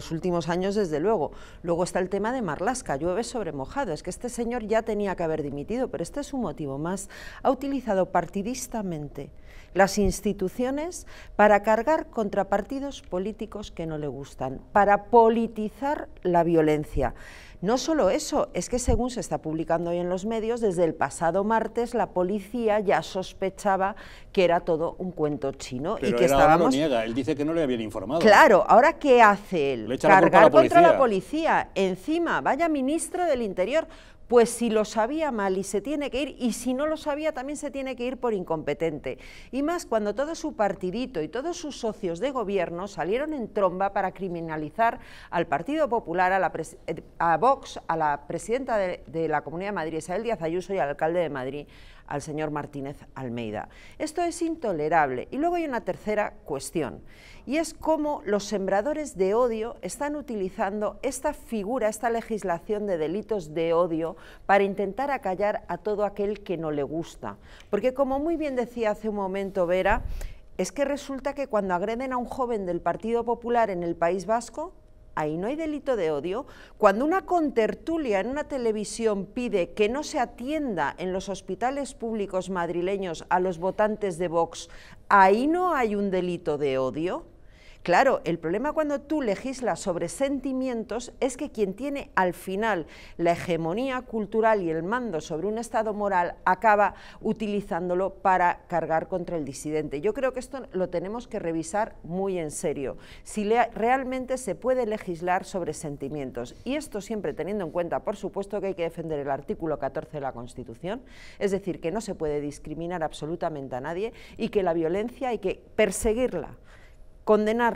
Los últimos años, desde luego. Luego está el tema de Marlasca, llueve sobre mojado. Es que este señor ya tenía que haber dimitido, pero este es un motivo más. Ha utilizado partidistamente las instituciones para cargar contra partidos políticos que no le gustan, para politizar la violencia. No solo eso, es que según se está publicando hoy en los medios, desde el pasado martes la policía ya sospechaba que era todo un cuento chino y que él niega, él dice que no le habían informado. Claro, ahora ¿qué hace él? Le echa Cargar culpa a la contra la policía, encima, vaya ministro del Interior. Pues si lo sabía mal y se tiene que ir, y si no lo sabía también se tiene que ir por incompetente. Y más cuando todo su partidito y todos sus socios de gobierno salieron en tromba para criminalizar al Partido Popular, a la eh, a la presidenta de, de la Comunidad de Madrid, Isabel Díaz Ayuso, y al alcalde de Madrid, al señor Martínez Almeida. Esto es intolerable. Y luego hay una tercera cuestión, y es cómo los sembradores de odio están utilizando esta figura, esta legislación de delitos de odio, para intentar acallar a todo aquel que no le gusta. Porque como muy bien decía hace un momento Vera, es que resulta que cuando agreden a un joven del Partido Popular en el País Vasco, ahí no hay delito de odio, cuando una contertulia en una televisión pide que no se atienda en los hospitales públicos madrileños a los votantes de Vox, ahí no hay un delito de odio. Claro, el problema cuando tú legislas sobre sentimientos es que quien tiene al final la hegemonía cultural y el mando sobre un estado moral acaba utilizándolo para cargar contra el disidente. Yo creo que esto lo tenemos que revisar muy en serio. Si realmente se puede legislar sobre sentimientos. Y esto siempre teniendo en cuenta, por supuesto, que hay que defender el artículo 14 de la Constitución, es decir, que no se puede discriminar absolutamente a nadie y que la violencia hay que perseguirla condenar